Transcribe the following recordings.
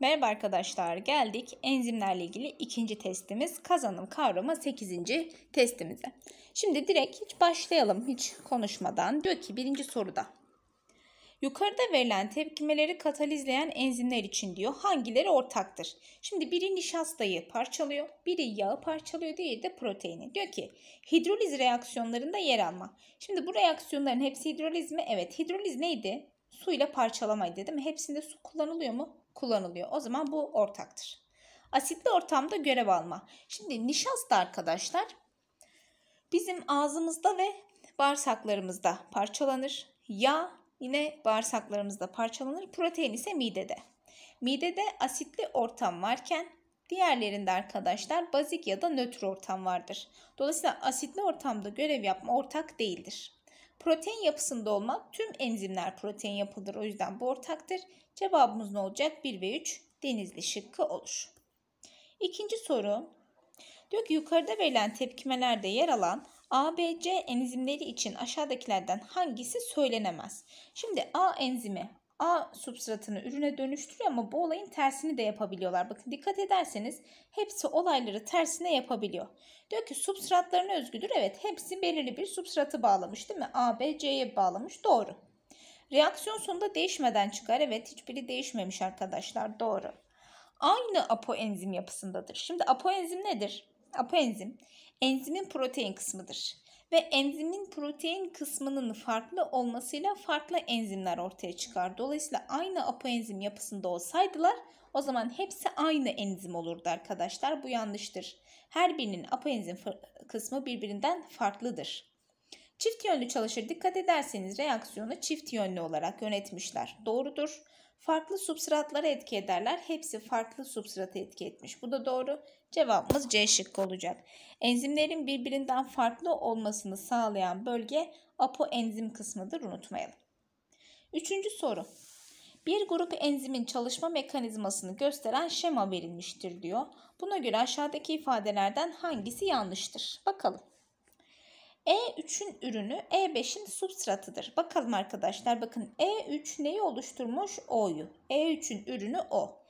Merhaba arkadaşlar geldik enzimlerle ilgili ikinci testimiz kazanım kavrama 8. testimize. Şimdi direkt hiç başlayalım hiç konuşmadan. Diyor ki birinci soruda. Yukarıda verilen tepkimeleri katalizleyen enzimler için diyor hangileri ortaktır? Şimdi biri nişastayı parçalıyor, biri yağı parçalıyor, diğeri de proteini. Diyor ki hidroliz reaksiyonlarında yer alma. Şimdi bu reaksiyonların hepsi hidroliz mi? Evet hidroliz neydi? Suyla parçalamaydı değil mi? Hepsinde su kullanılıyor mu? kullanılıyor. O zaman bu ortaktır. Asitli ortamda görev alma. Şimdi nişasta arkadaşlar bizim ağzımızda ve bağırsaklarımızda parçalanır. Yağ yine bağırsaklarımızda parçalanır. Protein ise midede. Midede asitli ortam varken diğerlerinde arkadaşlar bazik ya da nötr ortam vardır. Dolayısıyla asitli ortamda görev yapma ortak değildir. Protein yapısında olmak, tüm enzimler protein yapıdır. O yüzden bu ortaktır. Cevabımız ne olacak? 1 ve 3 denizli şıkkı olur. İkinci soru. Diyor ki yukarıda verilen tepkimelerde yer alan ABC enzimleri için aşağıdakilerden hangisi söylenemez? Şimdi A enzimi A substratını ürüne dönüştürüyor ama bu olayın tersini de yapabiliyorlar. Bakın dikkat ederseniz hepsi olayları tersine yapabiliyor. Diyor ki substratlarına özgüdür. Evet hepsi belirli bir substratı bağlamış değil mi? A, B, C'ye bağlamış. Doğru. Reaksiyon sonunda değişmeden çıkar. Evet hiçbiri değişmemiş arkadaşlar. Doğru. Aynı apoenzim yapısındadır. Şimdi apoenzim nedir? Apoenzim enzimin protein kısmıdır ve enzimin protein kısmının farklı olmasıyla farklı enzimler ortaya çıkar. Dolayısıyla aynı apoenzim yapısında olsaydılar o zaman hepsi aynı enzim olurdu arkadaşlar. Bu yanlıştır. Her birinin apoenzim kısmı birbirinden farklıdır. Çift yönlü çalışır. Dikkat ederseniz reaksiyonu çift yönlü olarak yönetmişler. Doğrudur farklı substratlara etki ederler. Hepsi farklı substrata etki etmiş. Bu da doğru. Cevabımız C şıkkı olacak. Enzimlerin birbirinden farklı olmasını sağlayan bölge apoenzim kısmıdır. Unutmayalım. Üçüncü soru. Bir grup enzimin çalışma mekanizmasını gösteren şema verilmiştir diyor. Buna göre aşağıdaki ifadelerden hangisi yanlıştır? Bakalım. E3'ün ürünü E5'in substratıdır. Bakalım arkadaşlar bakın E3 neyi oluşturmuş? O'yu. E3'ün ürünü O.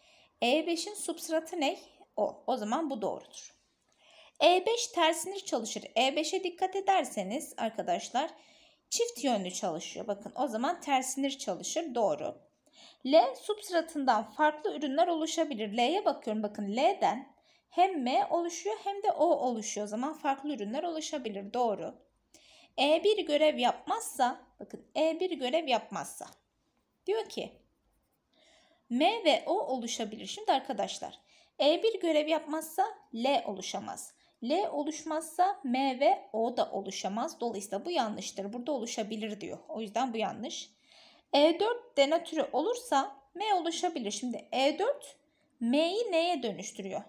E5'in substratı ne? O. O zaman bu doğrudur. E5 tersini çalışır. E5'e dikkat ederseniz arkadaşlar çift yönlü çalışıyor. Bakın o zaman tersinir çalışır. Doğru. L substratından farklı ürünler oluşabilir. L'ye bakıyorum. Bakın L'den hem M oluşuyor hem de O oluşuyor. O zaman farklı ürünler oluşabilir. Doğru. E1 görev yapmazsa, bakın E1 görev yapmazsa diyor ki M ve O oluşabilir. Şimdi arkadaşlar E1 görev yapmazsa L oluşamaz. L oluşmazsa M ve O da oluşamaz. Dolayısıyla bu yanlıştır. Burada oluşabilir diyor. O yüzden bu yanlış. E4 denatüre olursa M oluşabilir. Şimdi E4 M'yi neye dönüştürüyor?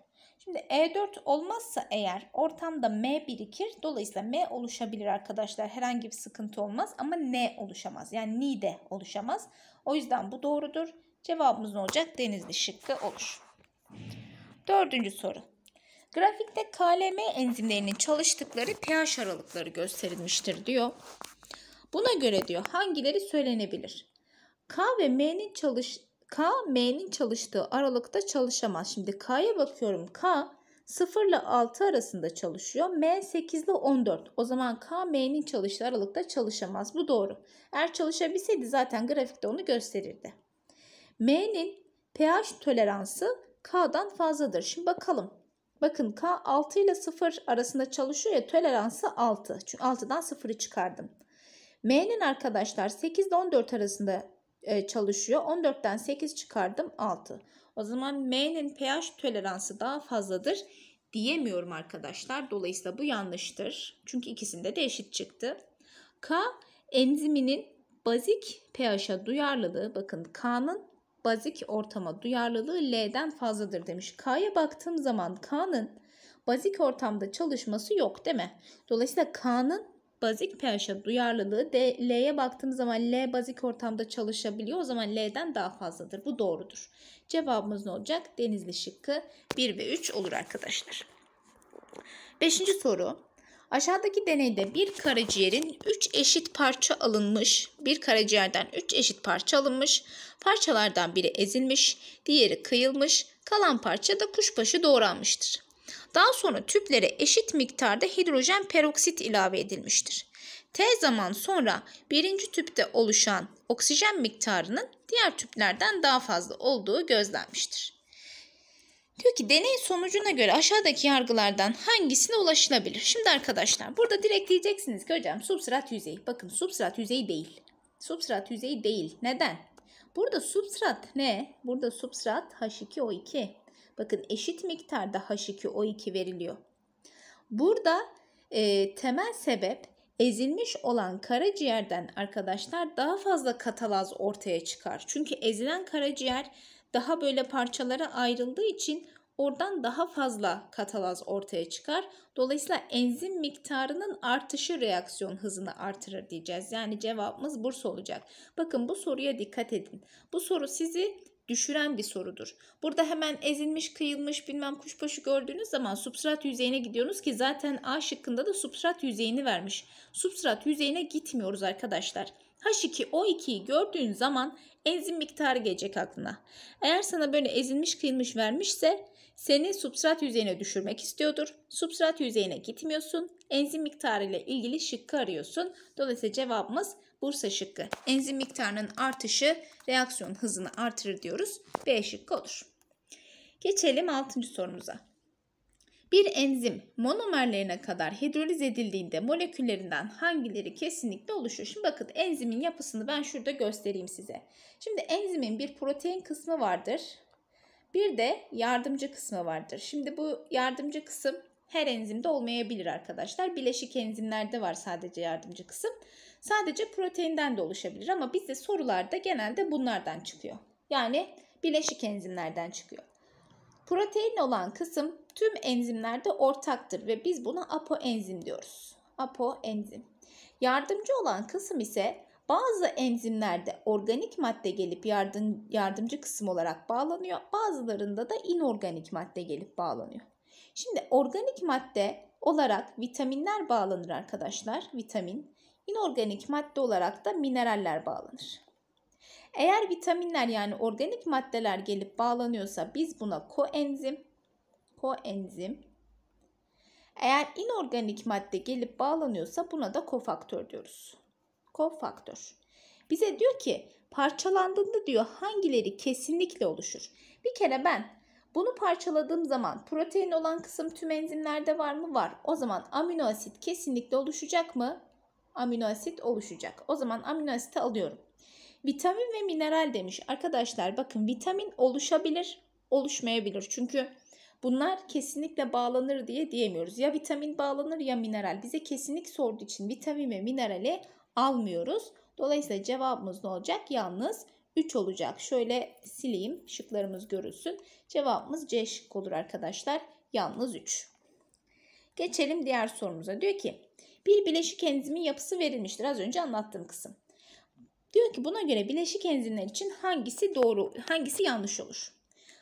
Şimdi E4 olmazsa eğer ortamda M birikir. Dolayısıyla M oluşabilir arkadaşlar. Herhangi bir sıkıntı olmaz ama N oluşamaz. Yani ni de oluşamaz. O yüzden bu doğrudur. Cevabımız ne olacak? Denizli şıkkı olur. Dördüncü soru. Grafikte KLM enzimlerinin çalıştıkları pH aralıkları gösterilmiştir diyor. Buna göre diyor hangileri söylenebilir? K ve M'nin çalış K, M'nin çalıştığı aralıkta çalışamaz. Şimdi K'ya bakıyorum. K 0 ile 6 arasında çalışıyor. M 8 ile 14. O zaman K, M'nin çalıştığı aralıkta çalışamaz. Bu doğru. Eğer çalışabilseydi zaten grafikte onu gösterirdi. M'nin pH toleransı K'dan fazladır. Şimdi bakalım. Bakın K 6 ile 0 arasında çalışıyor ya toleransı 6. Çünkü 6'dan 0'ı çıkardım. M'nin arkadaşlar 8 ile 14 arasında e, çalışıyor. 14'ten 8 çıkardım 6. O zaman M'nin pH toleransı daha fazladır diyemiyorum arkadaşlar. Dolayısıyla bu yanlıştır. Çünkü ikisinde de eşit çıktı. K enziminin bazik pH'a duyarlılığı bakın K'nın bazik ortama duyarlılığı L'den fazladır demiş. K'ya baktığım zaman K'nın bazik ortamda çalışması yok değil mi? Dolayısıyla K'nın bazik pH duyarlılığı D, L'ye baktığımız zaman L bazik ortamda çalışabiliyor. O zaman L'den daha fazladır. Bu doğrudur. Cevabımız ne olacak? Denizli şıkkı 1 ve 3 olur arkadaşlar. Beşinci soru. Aşağıdaki deneyde bir karaciğerin 3 eşit parça alınmış, bir karaciğerden 3 eşit parça alınmış, parçalardan biri ezilmiş, diğeri kıyılmış, kalan parça da kuşbaşı doğranmıştır. Daha sonra tüplere eşit miktarda hidrojen peroksit ilave edilmiştir. T zaman sonra birinci tüpte oluşan oksijen miktarının diğer tüplerden daha fazla olduğu gözlenmiştir. Diyor ki deney sonucuna göre aşağıdaki yargılardan hangisine ulaşılabilir? Şimdi arkadaşlar burada direkt diyeceksiniz ki hocam substrat yüzeyi. Bakın substrat yüzeyi değil. Substrat yüzeyi değil. Neden? Burada substrat ne? Burada substrat H2O2. Bakın eşit miktarda H2O2 veriliyor. Burada e, temel sebep ezilmiş olan karaciğerden arkadaşlar daha fazla katalaz ortaya çıkar. Çünkü ezilen karaciğer daha böyle parçalara ayrıldığı için oradan daha fazla katalaz ortaya çıkar. Dolayısıyla enzim miktarının artışı reaksiyon hızını artırır diyeceğiz. Yani cevabımız bursa olacak. Bakın bu soruya dikkat edin. Bu soru sizi düşüren bir sorudur. Burada hemen ezilmiş, kıyılmış, bilmem kuşbaşı gördüğünüz zaman substrat yüzeyine gidiyorsunuz ki zaten A şıkkında da substrat yüzeyini vermiş. Substrat yüzeyine gitmiyoruz arkadaşlar. H2O2'yi gördüğün zaman enzim miktarı gelecek aklına. Eğer sana böyle ezilmiş kıyılmış vermişse seni substrat yüzeyine düşürmek istiyordur. Substrat yüzeyine gitmiyorsun. Enzim miktarı ile ilgili şıkkı arıyorsun. Dolayısıyla cevabımız Bursa şıkkı. Enzim miktarının artışı reaksiyon hızını artırır diyoruz. B şıkkı olur. Geçelim 6. sorumuza. Bir enzim monomerlerine kadar hidroliz edildiğinde moleküllerinden hangileri kesinlikle oluşuyor? Şimdi bakın enzimin yapısını ben şurada göstereyim size. Şimdi enzimin bir protein kısmı vardır. Bir de yardımcı kısmı vardır. Şimdi bu yardımcı kısım her enzimde olmayabilir arkadaşlar. Bileşik enzimlerde var sadece yardımcı kısım sadece proteinden de oluşabilir ama bizde sorularda genelde bunlardan çıkıyor. Yani bileşik enzimlerden çıkıyor. Protein olan kısım tüm enzimlerde ortaktır ve biz buna apoenzim diyoruz. Apoenzim. Yardımcı olan kısım ise bazı enzimlerde organik madde gelip yardım, yardımcı kısım olarak bağlanıyor. Bazılarında da inorganik madde gelip bağlanıyor. Şimdi organik madde olarak vitaminler bağlanır arkadaşlar. Vitamin inorganik madde olarak da mineraller bağlanır. Eğer vitaminler yani organik maddeler gelip bağlanıyorsa biz buna koenzim, koenzim. Eğer inorganik madde gelip bağlanıyorsa buna da kofaktör diyoruz. Kofaktör. Bize diyor ki parçalandığında diyor hangileri kesinlikle oluşur. Bir kere ben bunu parçaladığım zaman protein olan kısım tüm enzimlerde var mı? Var. O zaman amino asit kesinlikle oluşacak mı? amino asit oluşacak. O zaman amino asiti alıyorum. Vitamin ve mineral demiş. Arkadaşlar bakın vitamin oluşabilir, oluşmayabilir. Çünkü bunlar kesinlikle bağlanır diye diyemiyoruz. Ya vitamin bağlanır ya mineral. Bize kesinlik sorduğu için vitamin ve minerali almıyoruz. Dolayısıyla cevabımız ne olacak? Yalnız 3 olacak. Şöyle sileyim şıklarımız görülsün. Cevabımız C şık olur arkadaşlar. Yalnız 3. Geçelim diğer sorumuza. Diyor ki bir bileşik enzimin yapısı verilmiştir. Az önce anlattığım kısım. Diyor ki buna göre bileşik enzimler için hangisi doğru, hangisi yanlış olur?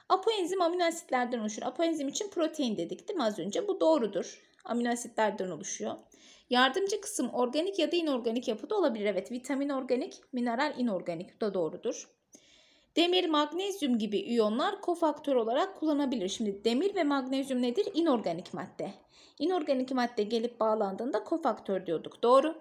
Apoenzim amino asitlerden oluşur. Apoenzim için protein dedik değil mi az önce? Bu doğrudur. Amino asitlerden oluşuyor. Yardımcı kısım organik ya da inorganik yapıda olabilir. Evet vitamin organik, mineral inorganik da doğrudur. Demir, magnezyum gibi iyonlar kofaktör olarak kullanabilir. Şimdi demir ve magnezyum nedir? İnorganik madde inorganik madde gelip bağlandığında kofaktör diyorduk. Doğru.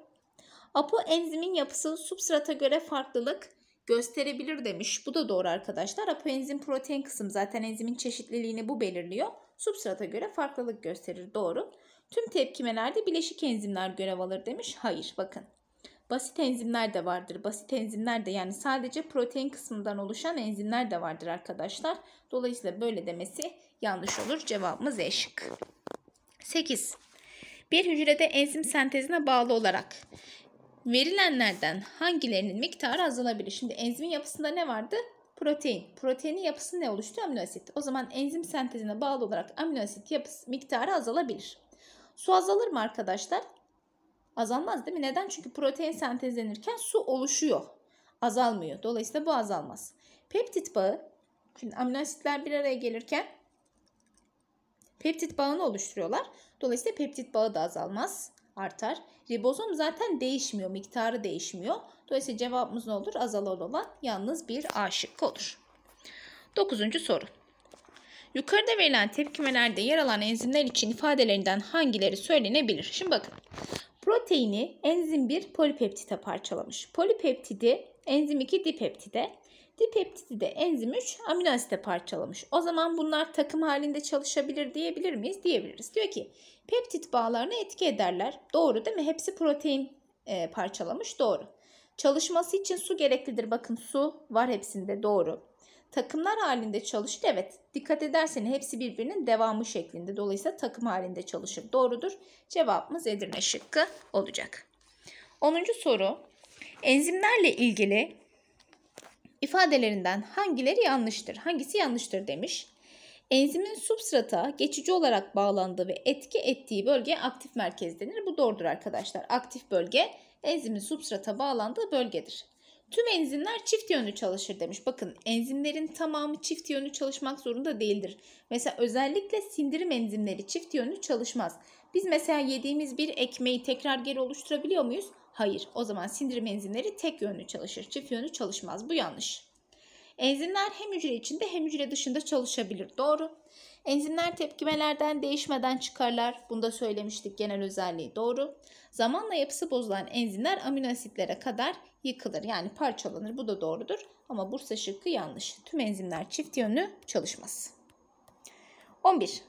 Apo enzimin yapısı substrata göre farklılık gösterebilir demiş. Bu da doğru arkadaşlar. Apo enzim protein kısım zaten enzimin çeşitliliğini bu belirliyor. Substrata göre farklılık gösterir. Doğru. Tüm tepkimelerde bileşik enzimler görev alır demiş. Hayır bakın. Basit enzimler de vardır. Basit enzimler de yani sadece protein kısmından oluşan enzimler de vardır arkadaşlar. Dolayısıyla böyle demesi yanlış olur. Cevabımız eşik. 8. Bir hücrede enzim sentezine bağlı olarak verilenlerden hangilerinin miktarı azalabilir? Şimdi enzimin yapısında ne vardı? Protein. Proteinin yapısı ne oluştu? Amino asit. O zaman enzim sentezine bağlı olarak amino asit yapısı miktarı azalabilir. Su azalır mı arkadaşlar? Azalmaz değil mi? Neden? Çünkü protein sentezlenirken su oluşuyor. Azalmıyor. Dolayısıyla bu azalmaz. Peptit bağı. Şimdi amino asitler bir araya gelirken Peptit bağını oluşturuyorlar. Dolayısıyla peptit bağı da azalmaz, artar. Ribozom zaten değişmiyor, miktarı değişmiyor. Dolayısıyla cevabımız ne olur? Azalan olan yalnız bir aşık olur. Dokuzuncu soru. Yukarıda verilen tepkimelerde yer alan enzimler için ifadelerinden hangileri söylenebilir? Şimdi bakın. Proteini enzim 1 polipeptite parçalamış. Polipeptidi enzim 2 dipeptide, Dipeptidi de enzim 3 amino asite parçalamış. O zaman bunlar takım halinde çalışabilir diyebilir miyiz? Diyebiliriz. Diyor ki peptit bağlarına etki ederler. Doğru değil mi? Hepsi protein e, parçalamış. Doğru. Çalışması için su gereklidir. Bakın su var hepsinde doğru. Takımlar halinde çalışır. Evet dikkat ederseniz hepsi birbirinin devamı şeklinde. Dolayısıyla takım halinde çalışır. Doğrudur. Cevabımız Edirne şıkkı olacak. 10. soru. Enzimlerle ilgili ifadelerinden hangileri yanlıştır, hangisi yanlıştır demiş. Enzimin substrata geçici olarak bağlandığı ve etki ettiği bölge aktif merkez denir. Bu doğrudur arkadaşlar. Aktif bölge enzimin substrata bağlandığı bölgedir. Tüm enzimler çift yönlü çalışır demiş. Bakın enzimlerin tamamı çift yönlü çalışmak zorunda değildir. Mesela özellikle sindirim enzimleri çift yönlü çalışmaz. Biz mesela yediğimiz bir ekmeği tekrar geri oluşturabiliyor muyuz? Hayır. O zaman sindirim enzimleri tek yönlü çalışır. Çift yönlü çalışmaz. Bu yanlış. Enzimler hem hücre içinde hem hücre dışında çalışabilir. Doğru. Enzimler tepkimelerden değişmeden çıkarlar. Bunda söylemiştik genel özelliği doğru. Zamanla yapısı bozulan enzimler amino asitlere kadar yıkılır. Yani parçalanır. Bu da doğrudur. Ama Bursa şıkkı yanlış. Tüm enzimler çift yönlü çalışmaz. 11.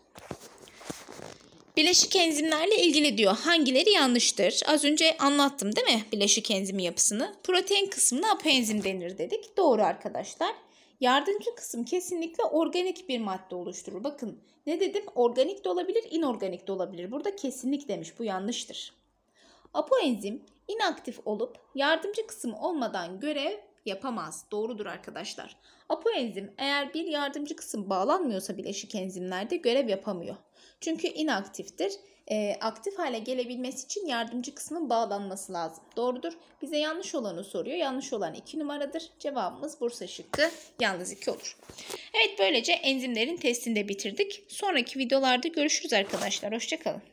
Bileşik enzimlerle ilgili diyor. Hangileri yanlıştır? Az önce anlattım değil mi bileşik enzimi yapısını? Protein kısmına apoenzim denir dedik. Doğru arkadaşlar. Yardımcı kısım kesinlikle organik bir madde oluşturur. Bakın ne dedim? Organik de olabilir, inorganik de olabilir. Burada kesinlik demiş. Bu yanlıştır. Apoenzim inaktif olup yardımcı kısım olmadan görev yapamaz. Doğrudur arkadaşlar. Apoenzim eğer bir yardımcı kısım bağlanmıyorsa bileşik enzimlerde görev yapamıyor. Çünkü inaktiftir. E, aktif hale gelebilmesi için yardımcı kısmın bağlanması lazım. Doğrudur. Bize yanlış olanı soruyor. Yanlış olan 2 numaradır. Cevabımız Bursa şıkkı yalnız 2 olur. Evet böylece enzimlerin testini de bitirdik. Sonraki videolarda görüşürüz arkadaşlar. Hoşçakalın.